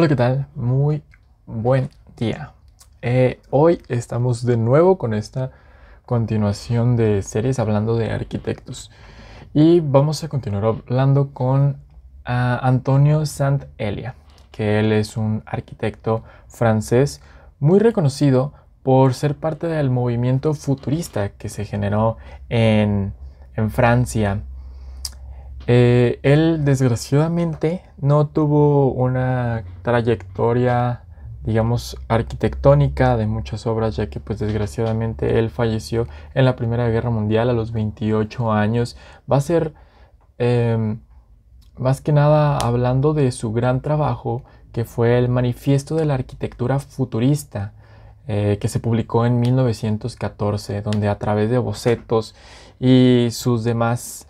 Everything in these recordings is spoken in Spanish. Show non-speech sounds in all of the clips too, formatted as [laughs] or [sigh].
Hola, ¿qué tal? Muy buen día. Eh, hoy estamos de nuevo con esta continuación de series hablando de arquitectos. Y vamos a continuar hablando con ah, Antonio Santelia, que él es un arquitecto francés muy reconocido por ser parte del movimiento futurista que se generó en, en Francia eh, él desgraciadamente no tuvo una trayectoria, digamos, arquitectónica de muchas obras, ya que pues desgraciadamente él falleció en la Primera Guerra Mundial a los 28 años. Va a ser, em, más que nada, hablando de su gran trabajo, que fue el Manifiesto de la Arquitectura Futurista, eh, que se publicó en 1914, donde a través de bocetos y sus demás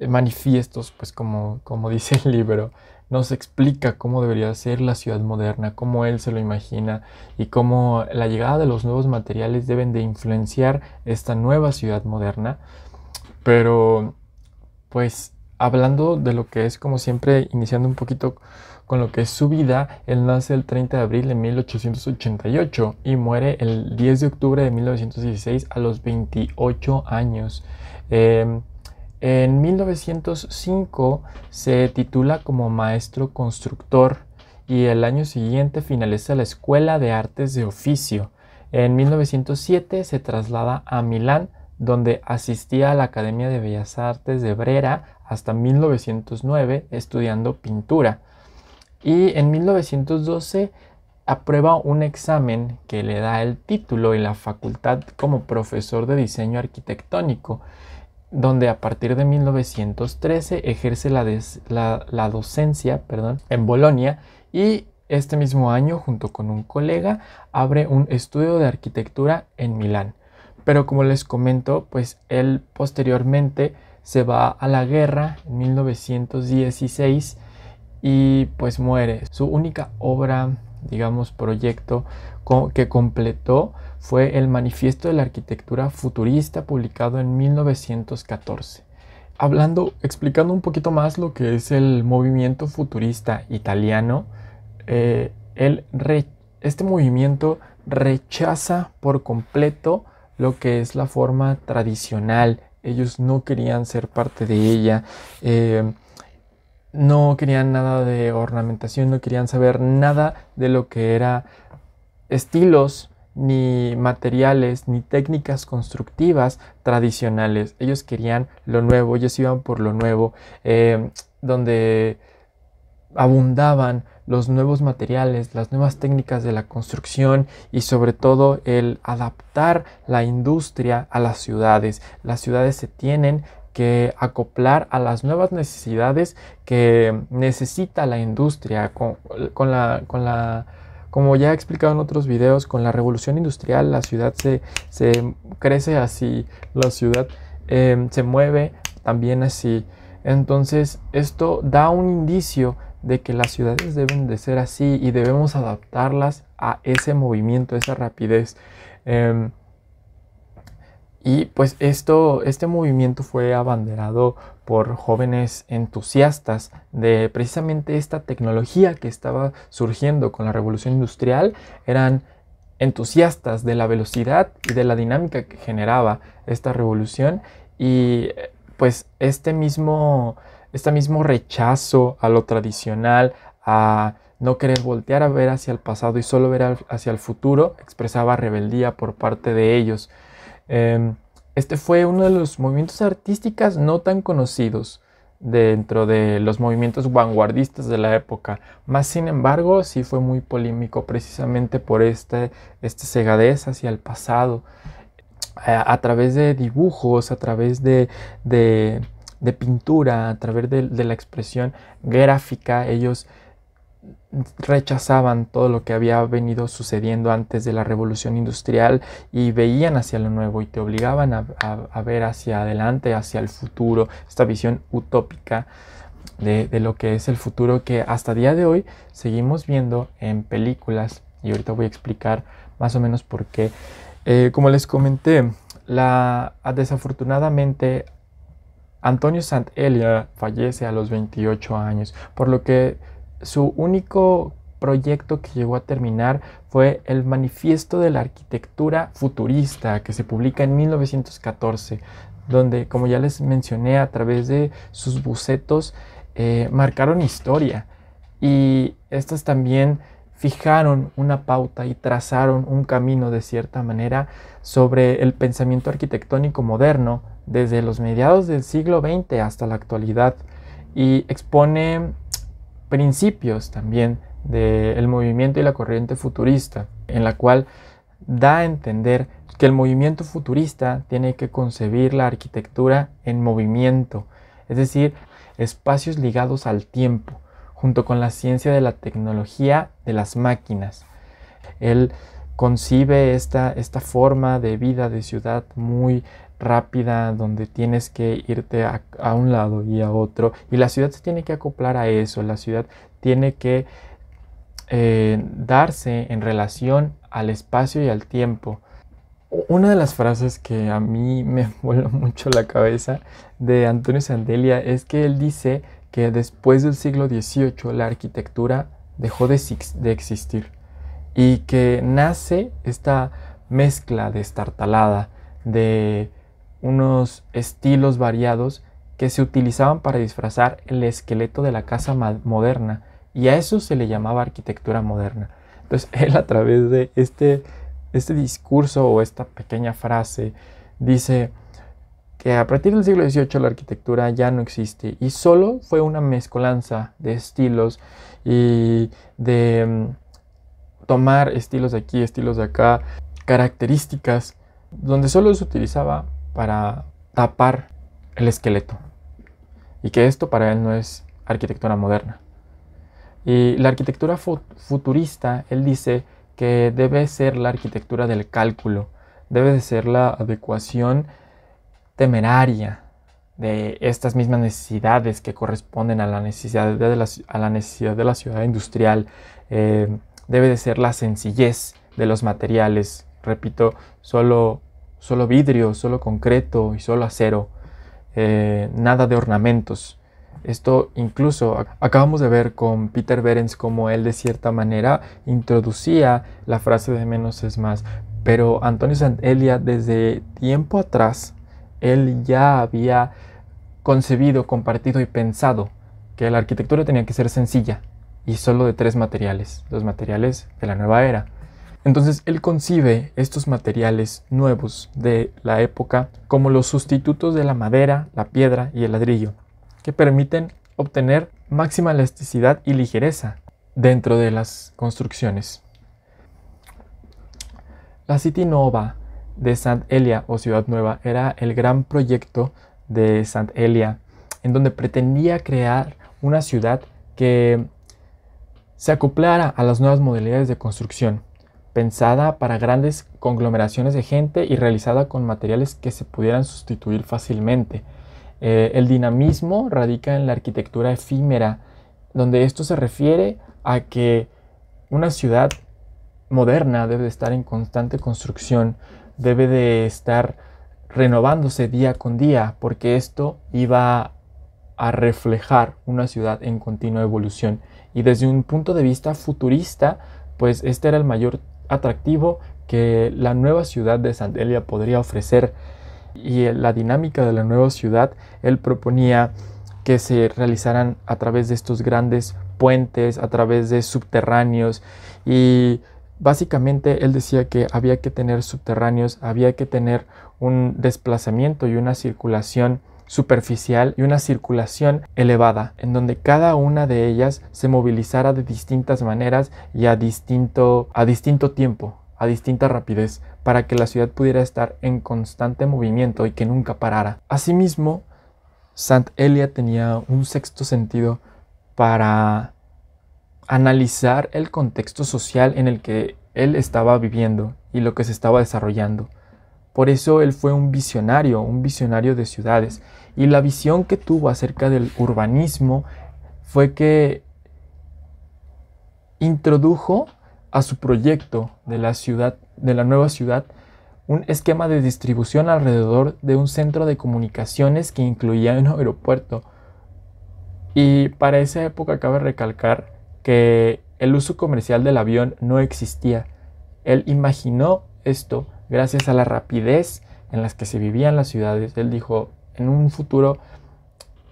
eh, manifiestos, pues como, como [laughs] dice el libro, nos explica cómo debería ser la ciudad moderna, cómo él se lo imagina y cómo la llegada de los nuevos materiales deben de influenciar esta nueva ciudad moderna. Pero, pues, hablando de lo que es, como siempre, iniciando un poquito con lo que es su vida, él nace el 30 de abril de 1888 y muere el 10 de octubre de 1916 a los 28 años. Em, en 1905 se titula como maestro constructor y el año siguiente finaliza la Escuela de Artes de Oficio. En 1907 se traslada a Milán, donde asistía a la Academia de Bellas Artes de Brera hasta 1909 estudiando pintura. Y en 1912 aprueba un examen que le da el título y la facultad como profesor de diseño arquitectónico donde a partir de 1913 ejerce la, docencia en Bolonia y este mismo año, junto con un colega, abre un estudio de arquitectura en Milán. Pero como les comento, pues él posteriormente se va a la guerra en 1916 y pues muere. Su única obra, digamos, proyecto que completó fue el Manifiesto de la Arquitectura Futurista publicado en 1914. Hablando, explicando un poquito más lo que es el movimiento futurista italiano, eh, este movimiento rechaza por completo lo que es la forma tradicional. Ellos no querían ser parte de ella. Eh, no querían nada de ornamentación, no querían saber nada de lo que era estilos, ni materiales, ni técnicas constructivas tradicionales. Ellos querían lo nuevo, ellos iban por lo nuevo, eh, donde abundaban los nuevos materiales, las nuevas técnicas de la construcción y sobre todo el adaptar la industria a las ciudades. Las ciudades se tienen que acoplar a las nuevas necesidades que necesita la industria con la, con la como ya he explicado en otros videos, con la revolución industrial la ciudad se, crece así, la ciudad em, se mueve también así. Entonces esto da un indicio de que las ciudades deben de ser así y debemos adaptarlas a ese movimiento, a esa rapidez. Em, y pues esto, este movimiento fue abanderado por jóvenes entusiastas de precisamente esta tecnología que estaba surgiendo con la revolución industrial. Eran entusiastas de la velocidad y de la dinámica que generaba esta revolución y pues este mismo, este mismo rechazo a lo tradicional, a no querer voltear a ver hacia el pasado y solo ver hacia el futuro, expresaba rebeldía por parte de ellos. Em, este fue uno de los movimientos artísticos no tan conocidos dentro de los movimientos vanguardistas de la época. Más sin embargo, sí fue muy polémico precisamente por esta este cegadez este hacia el pasado. Eh, a, través de dibujos, a través de, pintura, a través de, de la expresión gráfica, ellos rechazaban todo lo que había venido sucediendo antes de la revolución industrial y veían hacia lo nuevo y te obligaban a, ver hacia adelante, hacia el futuro, esta visión utópica de, lo que es el futuro que hasta día de hoy seguimos viendo en películas y ahorita voy a explicar más o menos por qué. Eh, como les comenté, la, desafortunadamente Antonio Santelia eh, fallece a los 28 años, por lo que su único proyecto que llegó a terminar fue el Manifiesto de la Arquitectura Futurista, que se publica en 1914, donde, como ya les mencioné, a través de sus bucetos eh, marcaron historia y estas también fijaron una pauta y trazaron un camino de cierta manera sobre el pensamiento arquitectónico moderno desde los mediados del siglo XX hasta la actualidad y expone principios también del movimiento y la corriente futurista, en la cual da a entender que el movimiento futurista tiene que concebir la arquitectura en movimiento, es decir, espacios ligados al tiempo, junto con la ciencia de la tecnología de las máquinas. Él concibe esta, esta forma de vida de ciudad muy rápida donde tienes que irte a, un lado y a otro y la ciudad se tiene que acoplar a eso, la ciudad tiene que eh, darse en relación al espacio y al tiempo. Una de las frases que a mí [laughs] me vuela mucho la cabeza de Antonio Sandelia es que él dice que después del siglo XVIII la arquitectura dejó de, de existir y que nace esta mezcla de estartalada, de unos estilos variados que se utilizaban para disfrazar el esqueleto de la casa moderna y a eso se le llamaba arquitectura moderna. Entonces [laughs] él a través de este, este discurso o esta pequeña frase dice que a partir del siglo XVIII la arquitectura ya no existe y solo fue una mezcolanza de estilos y de mm, tomar estilos de aquí, estilos de acá, características, donde solo se utilizaba para tapar el esqueleto y que esto para él no es arquitectura moderna. Y la arquitectura futurista, él dice que debe ser la arquitectura del cálculo, debe de ser la adecuación temeraria de estas mismas necesidades que corresponden a la necesidad de la, a la, necesidad de la ciudad industrial. Eh, debe de ser la sencillez de los materiales. Repito, solo solo vidrio, solo concreto y solo acero, eh, nada de ornamentos. Esto incluso acabamos de ver con Peter Behrens como él de cierta manera introducía la frase de menos es más, pero Antonio Santelia desde tiempo atrás él ya había concebido, compartido y pensado que la arquitectura tenía que ser sencilla y solo de tres materiales, los materiales de la nueva era. Entonces él concibe estos materiales nuevos de la época como los sustitutos de la madera, la piedra y el ladrillo, que permiten obtener máxima elasticidad y ligereza dentro de las construcciones. La City Nova de Sant Elia o Ciudad Nueva era el gran proyecto de Sant Elia, en donde pretendía crear una ciudad que se acoplara a las nuevas modalidades de construcción pensada para grandes conglomeraciones de gente y realizada con materiales que se pudieran sustituir fácilmente. Eh, el dinamismo radica en la arquitectura efímera, donde esto se refiere a que una ciudad moderna debe de estar en constante construcción, debe de estar renovándose día con día, porque esto iba a reflejar una ciudad en continua evolución. Y desde un punto de vista futurista, pues este era el mayor atractivo que la nueva ciudad de Sandelia podría ofrecer y eh, la dinámica de la nueva ciudad, él proponía que se realizaran a través de estos grandes puentes, a través de subterráneos y básicamente él decía que había que tener subterráneos, había que tener un desplazamiento y una circulación superficial y una circulación elevada, en donde cada una de ellas se movilizara de distintas maneras y a distinto, a distinto tiempo, a distinta rapidez, para que la ciudad pudiera estar en constante movimiento y que nunca parara. Asimismo, Sant Elia tenía un sexto sentido para analizar el contexto social en el que él estaba viviendo y lo que se estaba desarrollando. Por eso él fue un visionario, un visionario de ciudades. Y la visión que tuvo acerca del urbanismo fue que introdujo a su proyecto de la ciudad, de la nueva ciudad, un esquema de distribución alrededor de un centro de comunicaciones que incluía un aeropuerto. Y para esa época cabe recalcar que el uso comercial del avión no existía. Él imaginó esto gracias a la rapidez en las que se vivían las ciudades, él dijo, en un futuro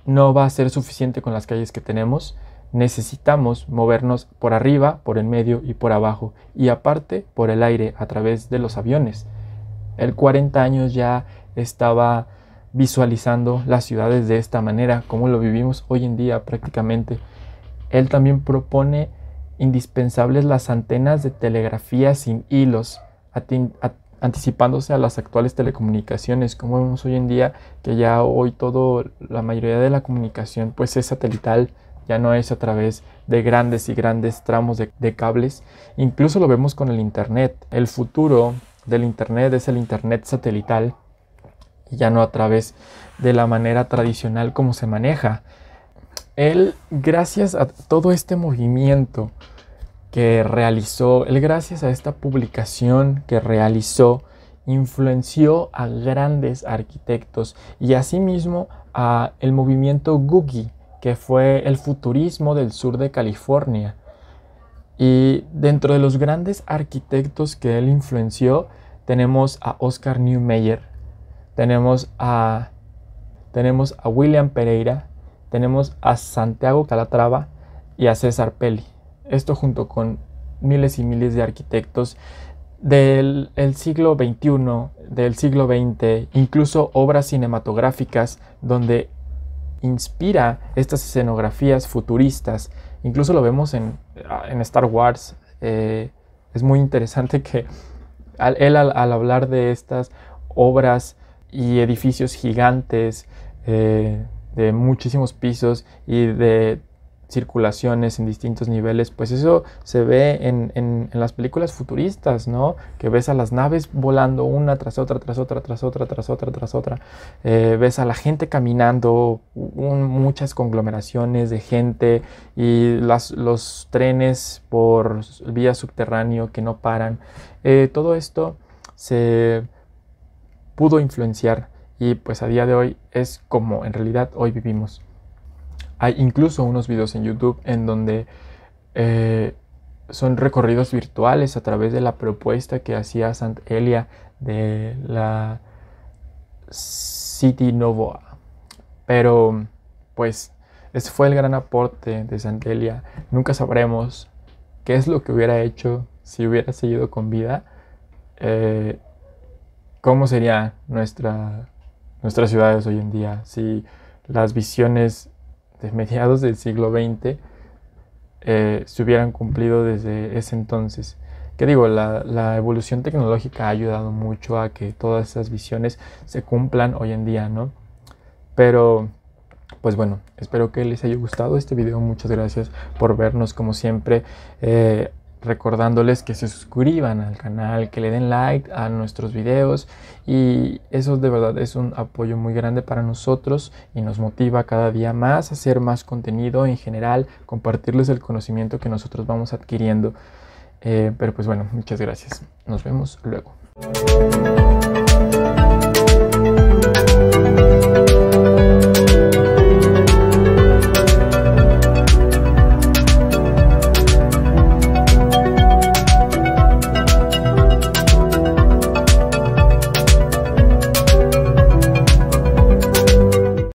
no va a ser suficiente con las calles que tenemos, necesitamos movernos por arriba, por en medio y por abajo, y aparte por el aire a través de los aviones. El 40 años ya estaba visualizando las ciudades de esta manera, como lo vivimos hoy en día prácticamente. Él también propone indispensables las antenas de telegrafía sin hilos, anticipándose a las actuales telecomunicaciones, como vemos hoy en día que ya hoy todo, la mayoría de la comunicación pues es satelital, ya no es a través de grandes y grandes tramos de, cables, incluso lo vemos con el Internet, el futuro del Internet es el Internet satelital, y ya no a través de la manera tradicional como se maneja. Él, gracias a todo este movimiento, que realizó, él gracias a esta publicación que realizó, influenció a grandes arquitectos y asimismo a el movimiento Googie, que fue el futurismo del sur de California. Y dentro de los grandes arquitectos que él influenció, tenemos a Oscar Newmeyer, tenemos a, tenemos a William Pereira, tenemos a Santiago Calatrava y a César Pelli. Esto junto con miles y miles de arquitectos del siglo XXI, del siglo XX, incluso obras cinematográficas donde inspira estas escenografías futuristas. Incluso lo vemos en, Star Wars. Eh, es muy interesante que él al, hablar de estas obras y edificios gigantes eh, de muchísimos pisos y de circulaciones en distintos niveles, pues eso se ve en, las películas futuristas, ¿no? Que ves a las naves volando una tras otra, tras otra, tras otra, tras otra, tras otra. Eh, ves a la gente caminando, muchas conglomeraciones de gente y las, los trenes por vía subterráneo que no paran. Eh, todo esto se pudo influenciar y pues a día de hoy es como en realidad hoy vivimos. Hay incluso unos videos en YouTube en donde eh, son recorridos virtuales a través de la propuesta que hacía Sant Elia de la City Novoa. Pero, pues, ese fue el gran aporte de Sant Elia. Nunca sabremos qué es lo que hubiera hecho si hubiera seguido con vida. Eh, ¿Cómo serían nuestra, nuestras ciudades hoy en día? Si las visiones de mediados del siglo XX eh, se hubieran cumplido desde ese entonces. Que digo, la, evolución tecnológica ha ayudado mucho a que todas esas visiones se cumplan hoy en día, ¿no? Pero, pues bueno, espero que les haya gustado este video. Muchas gracias por vernos como siempre. Eh, recordándoles que se suscriban al canal, que le den like a nuestros videos y eso de verdad es un apoyo muy grande para nosotros y nos motiva cada día más a hacer más contenido en general, compartirles el conocimiento que nosotros vamos adquiriendo. Eh, pero pues bueno, muchas gracias. Nos vemos luego.